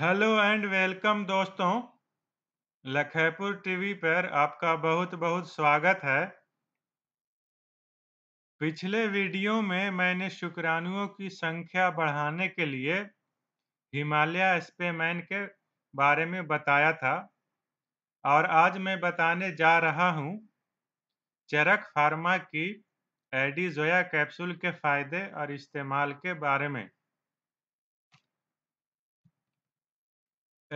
hello and welcome दोस्तों लखेपुर TV पर आपका बहुत बहुत स्वागत है पिछले वीडियो में मैंने शुक्राणुओं की संख्या बढ़ाने के लिए हिमालय स्पेमैन के बारे में बताया था और आज मैं बताने जा रहा हूं चरक फार्मा की एडिजोया कैप्सूल के फायदे और इस्तेमाल के बारे में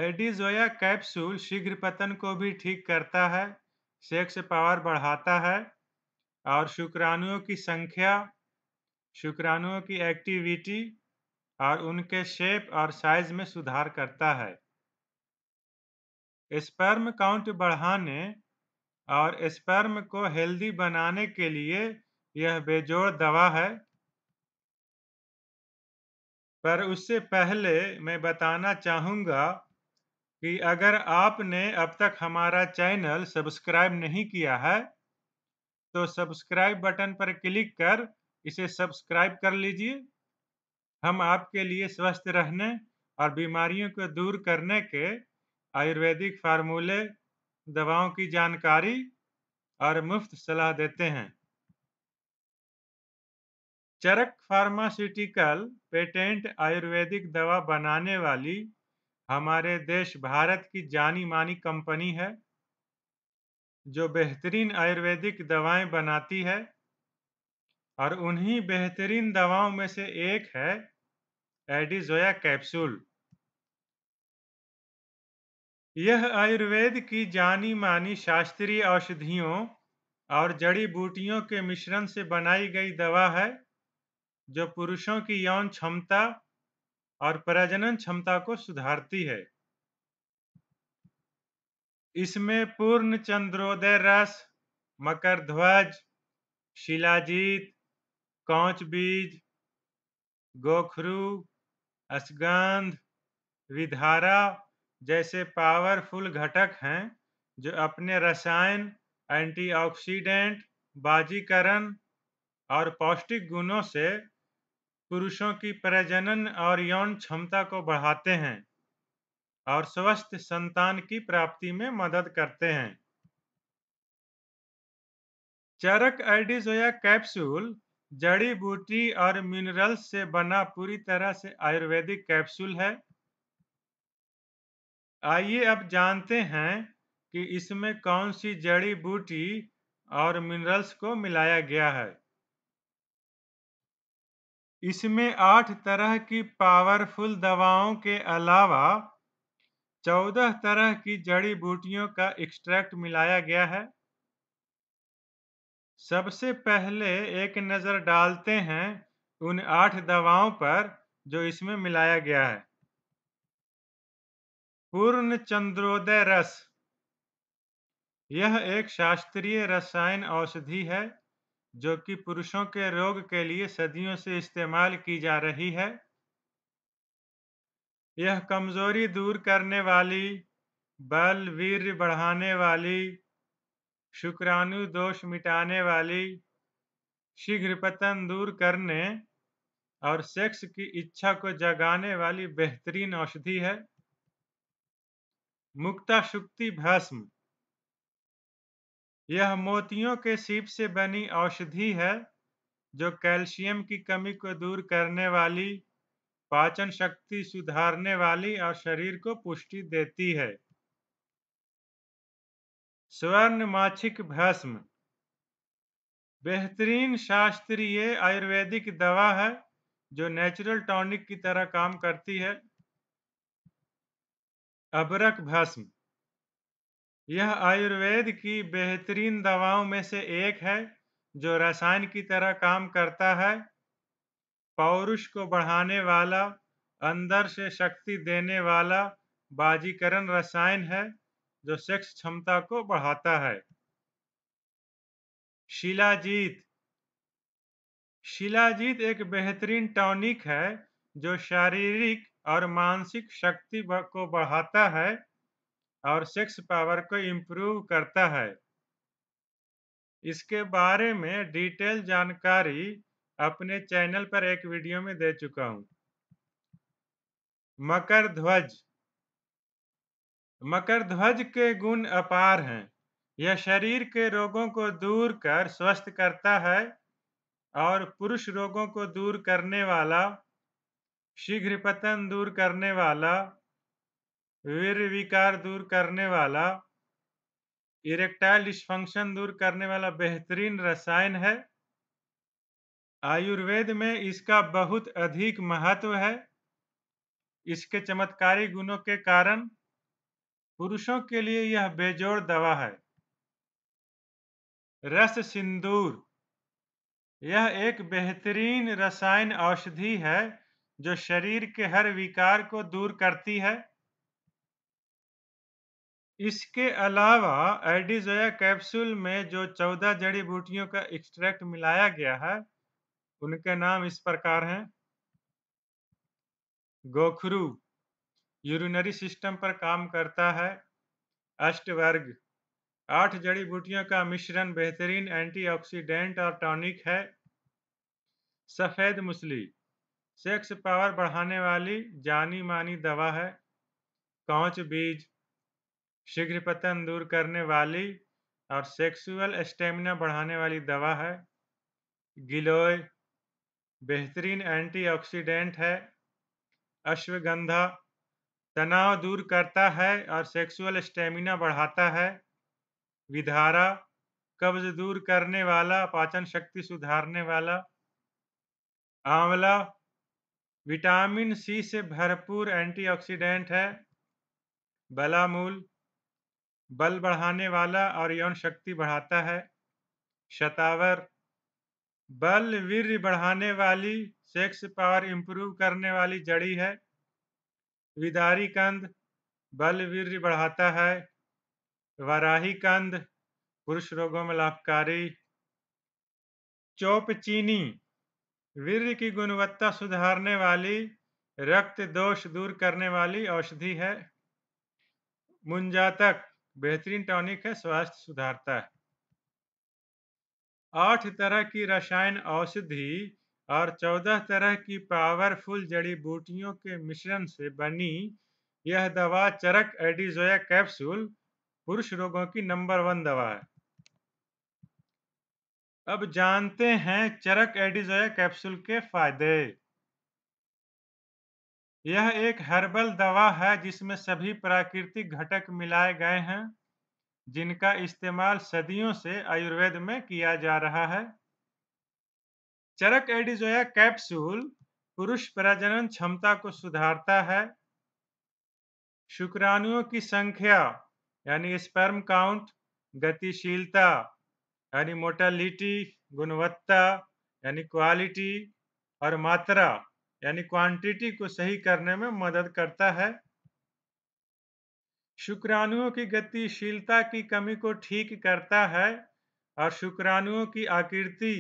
एडिजोया कैप्सूल शीघ्र पतन को भी ठीक करता है सेक्स पावर बढ़ाता है और शुक्राणुओं की संख्या शुक्राणुओं की एक्टिविटी और उनके शेप और साइज में सुधार करता है स्पर्म काउंट बढ़ाने और स्पर्म को हेल्दी बनाने के लिए यह बेजोड़ दवा है पर उससे पहले मैं बताना चाहूँगा कि अगर आपने अब तक हमारा चैनल सब्सक्राइब नहीं किया है तो सब्सक्राइब बटन पर क्लिक कर इसे सब्सक्राइब कर लीजिए हम आपके लिए स्वस्थ रहने और बीमारियों को दूर करने के आयुर्वेदिक फार्मूले दवाओं की जानकारी और मुफ्त सलाह देते हैं चरक फार्मास्यूटिकल पेटेंट आयुर्वेदिक दवा बनाने वाली हमारे देश भारत की जानी मानी कंपनी है जो बेहतरीन आयुर्वेदिक दवाएं बनाती है और उन्हीं बेहतरीन दवाओं में से एक है एडिजोया कैप्सूल यह आयुर्वेद की जानी मानी शास्त्रीय औषधियों और जड़ी बूटियों के मिश्रण से बनाई गई दवा है जो पुरुषों की यौन क्षमता और प्रजनन क्षमता को सुधारती है इसमें पूर्ण चंद्रोदय रस मकर ध्वज शिलाजीत कौच बीज गोखरू असगंध विधारा जैसे पावरफुल घटक हैं जो अपने रसायन एंटीऑक्सीडेंट बाजीकरण और पौष्टिक गुणों से पुरुषों की प्रजनन और यौन क्षमता को बढ़ाते हैं और स्वस्थ संतान की प्राप्ति में मदद करते हैं चरक एडिजोया कैप्सूल जड़ी बूटी और मिनरल्स से बना पूरी तरह से आयुर्वेदिक कैप्सूल है आइए अब जानते हैं कि इसमें कौन सी जड़ी बूटी और मिनरल्स को मिलाया गया है इसमें आठ तरह की पावरफुल दवाओं के अलावा चौदह तरह की जड़ी बूटियों का एक्सट्रैक्ट मिलाया गया है सबसे पहले एक नज़र डालते हैं उन आठ दवाओं पर जो इसमें मिलाया गया है पूर्ण चंद्रोदय रस यह एक शास्त्रीय रसायन औषधि है जो कि पुरुषों के रोग के लिए सदियों से इस्तेमाल की जा रही है यह कमजोरी दूर करने वाली बल वीर बढ़ाने वाली शुक्राणु दोष मिटाने वाली शीघ्र पतन दूर करने और सेक्स की इच्छा को जगाने वाली बेहतरीन औषधि है मुक्ता शुक्ति भस्म यह मोतियों के सीप से बनी औषधि है जो कैल्शियम की कमी को दूर करने वाली पाचन शक्ति सुधारने वाली और शरीर को पुष्टि देती है स्वर्ण माछिक भस्म बेहतरीन शास्त्रीय आयुर्वेदिक दवा है जो नेचुरल टॉनिक की तरह काम करती है अबरक भस्म यह आयुर्वेद की बेहतरीन दवाओं में से एक है जो रसायन की तरह काम करता है पौरुष को बढ़ाने वाला अंदर से शक्ति देने वाला बाजीकरण रसायन है जो सेक्स क्षमता को बढ़ाता है शिलाजीत शिलाजीत एक बेहतरीन टॉनिक है जो शारीरिक और मानसिक शक्ति को बढ़ाता है और सेक्स पावर को इम्प्रूव करता है इसके बारे में डिटेल जानकारी अपने चैनल पर एक वीडियो में दे चुका हूं मकर ध्वज मकर ध्वज के गुण अपार हैं यह शरीर के रोगों को दूर कर स्वस्थ करता है और पुरुष रोगों को दूर करने वाला शीघ्र पतन दूर करने वाला वीर विकार दूर करने वाला इरेक्टाइल डिस्फंक्शन दूर करने वाला बेहतरीन रसायन है आयुर्वेद में इसका बहुत अधिक महत्व है इसके चमत्कारी गुणों के कारण पुरुषों के लिए यह बेजोड़ दवा है रस सिंदूर यह एक बेहतरीन रसायन औषधि है जो शरीर के हर विकार को दूर करती है इसके अलावा एडिजोया कैप्सूल में जो चौदह जड़ी बूटियों का एक्सट्रैक्ट मिलाया गया है उनके नाम इस प्रकार हैं गोखरू यूरिनरी सिस्टम पर काम करता है अष्टवर्ग आठ जड़ी बूटियों का मिश्रण बेहतरीन एंटीऑक्सीडेंट और टॉनिक है सफ़ेद मुसली सेक्स पावर बढ़ाने वाली जानी मानी दवा है कौच बीज शीघ्र पतन दूर करने वाली और सेक्सुअल स्टेमिना बढ़ाने वाली दवा है गिलोय बेहतरीन एंटीऑक्सीडेंट है अश्वगंधा तनाव दूर करता है और सेक्सुअल स्टेमिना बढ़ाता है विधारा कब्ज दूर करने वाला पाचन शक्ति सुधारने वाला आंवला विटामिन सी से भरपूर एंटीऑक्सीडेंट है बलामूल बल बढ़ाने वाला और यौन शक्ति बढ़ाता है शतावर बल वीर बढ़ाने वाली सेक्स पावर इंप्रूव करने वाली जड़ी है विदारी कंद बल वीर बढ़ाता है वराही कंद पुरुष रोगों में लाभकारी चौप चीनी वीर की गुणवत्ता सुधारने वाली रक्त दोष दूर करने वाली औषधि है मुंजातक बेहतरीन टॉनिक है स्वास्थ्य सुधारता है आठ तरह की रसायन औषधि और चौदह तरह की पावरफुल जड़ी बूटियों के मिश्रण से बनी यह दवा चरक एडिजोया कैप्सूल पुरुष रोगों की नंबर वन दवा है अब जानते हैं चरक एडिजोया कैप्सूल के फायदे यह एक हर्बल दवा है जिसमें सभी प्राकृतिक घटक मिलाए गए हैं जिनका इस्तेमाल सदियों से आयुर्वेद में किया जा रहा है चरक एडिजोया कैप्सूल पुरुष प्रजनन क्षमता को सुधारता है शुक्राणुओं की संख्या यानी स्पर्म काउंट गतिशीलता यानी मोटालिटी गुणवत्ता यानी क्वालिटी और मात्रा यानी क्वांटिटी को सही करने में मदद करता है शुक्राणुओं की गतिशीलता की कमी को ठीक करता है और शुक्राणुओं की आकृति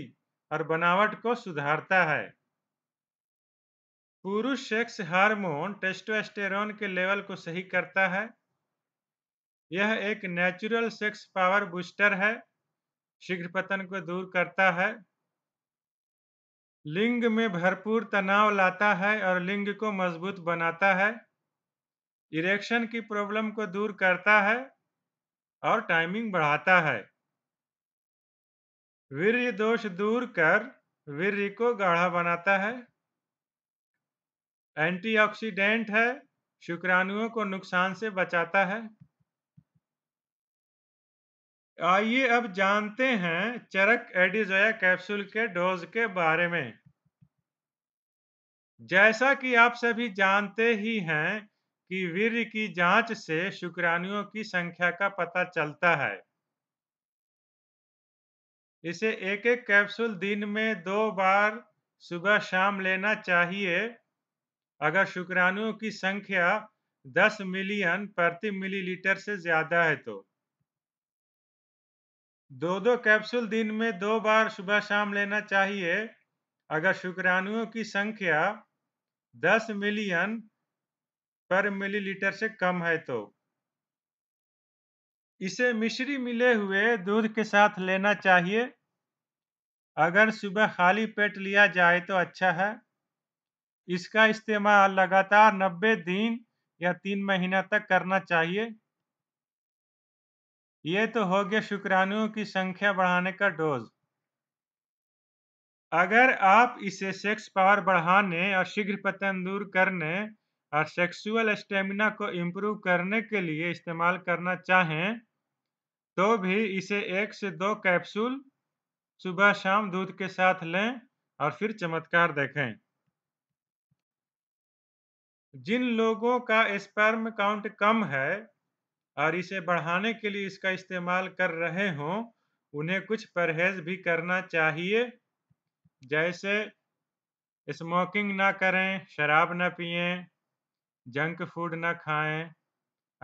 और बनावट को सुधारता है पुरुष सेक्स हार्मोन टेस्टोस्टेरोन के लेवल को सही करता है यह एक नेचुरल सेक्स पावर बूस्टर है शीघ्र पतन को दूर करता है लिंग में भरपूर तनाव लाता है और लिंग को मजबूत बनाता है इरेक्शन की प्रॉब्लम को दूर करता है और टाइमिंग बढ़ाता है वीर्य दोष दूर कर वीर्य को गाढ़ा बनाता है एंटीऑक्सीडेंट है शुक्राणुओं को नुकसान से बचाता है आइए अब जानते हैं चरक एडिजोया कैप्सूल के डोज के बारे में जैसा कि आप सभी जानते ही हैं कि वीर की जांच से शुक्राणुओं की संख्या का पता चलता है इसे एक एक कैप्सूल दिन में दो बार सुबह शाम लेना चाहिए अगर शुक्राणुओं की संख्या 10 मिलियन प्रति मिलीलीटर से ज्यादा है तो दो दो कैप्सूल दिन में दो बार सुबह शाम लेना चाहिए अगर शुक्राणुओं की संख्या 10 मिलियन पर मिलीलीटर से कम है तो इसे मिश्री मिले हुए दूध के साथ लेना चाहिए अगर सुबह खाली पेट लिया जाए तो अच्छा है इसका इस्तेमाल लगातार 90 दिन या तीन महीना तक करना चाहिए ये तो हो गया शुक्राणुओं की संख्या बढ़ाने का डोज अगर आप इसे सेक्स पावर बढ़ाने और शीघ्र पतन दूर करने और सेक्सुअल स्टेमिना को इम्प्रूव करने के लिए इस्तेमाल करना चाहें तो भी इसे एक से दो कैप्सूल सुबह शाम दूध के साथ लें और फिर चमत्कार देखें जिन लोगों का स्पर्म काउंट कम है और इसे बढ़ाने के लिए इसका इस्तेमाल कर रहे हों उन्हें कुछ परहेज भी करना चाहिए जैसे स्मोकिंग ना करें शराब ना पिए जंक फूड ना खाएं,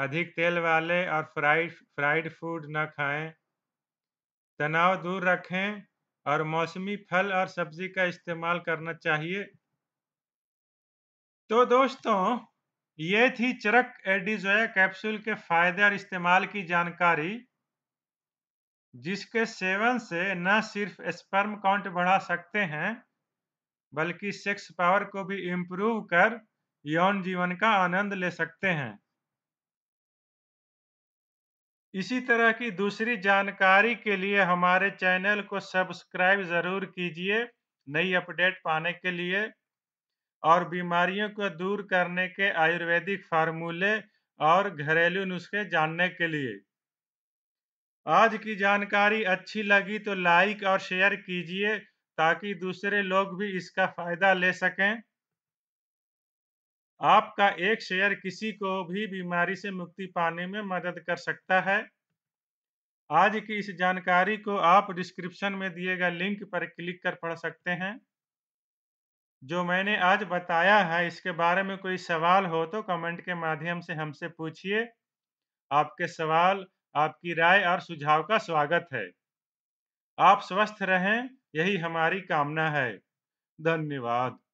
अधिक तेल वाले और फ्राइड फ्राइड फूड ना खाएं, तनाव दूर रखें और मौसमी फल और सब्जी का इस्तेमाल करना चाहिए तो दोस्तों ये थी चरक एडिजोया कैप्सूल के फायदे और इस्तेमाल की जानकारी जिसके सेवन से न सिर्फ स्पर्म काउंट बढ़ा सकते हैं बल्कि सेक्स पावर को भी इम्प्रूव कर यौन जीवन का आनंद ले सकते हैं इसी तरह की दूसरी जानकारी के लिए हमारे चैनल को सब्सक्राइब ज़रूर कीजिए नई अपडेट पाने के लिए और बीमारियों को दूर करने के आयुर्वेदिक फार्मूले और घरेलू नुस्खे जानने के लिए आज की जानकारी अच्छी लगी तो लाइक और शेयर कीजिए ताकि दूसरे लोग भी इसका फायदा ले सकें आपका एक शेयर किसी को भी बीमारी से मुक्ति पाने में मदद कर सकता है आज की इस जानकारी को आप डिस्क्रिप्शन में दिए गए लिंक पर क्लिक कर पढ़ सकते हैं जो मैंने आज बताया है इसके बारे में कोई सवाल हो तो कमेंट के माध्यम से हमसे पूछिए आपके सवाल आपकी राय और सुझाव का स्वागत है आप स्वस्थ रहें यही हमारी कामना है धन्यवाद